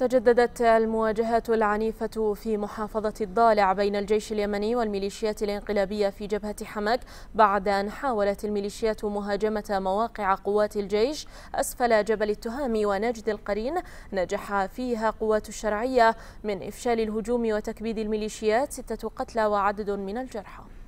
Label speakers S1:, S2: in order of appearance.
S1: تجددت المواجهات العنيفة في محافظة الضالع بين الجيش اليمني والميليشيات الانقلابية في جبهة حمك بعد أن حاولت الميليشيات مهاجمة مواقع قوات الجيش أسفل جبل التهام ونجد القرين نجح فيها قوات الشرعية من إفشال الهجوم وتكبيد الميليشيات ستة قتلى وعدد من الجرحى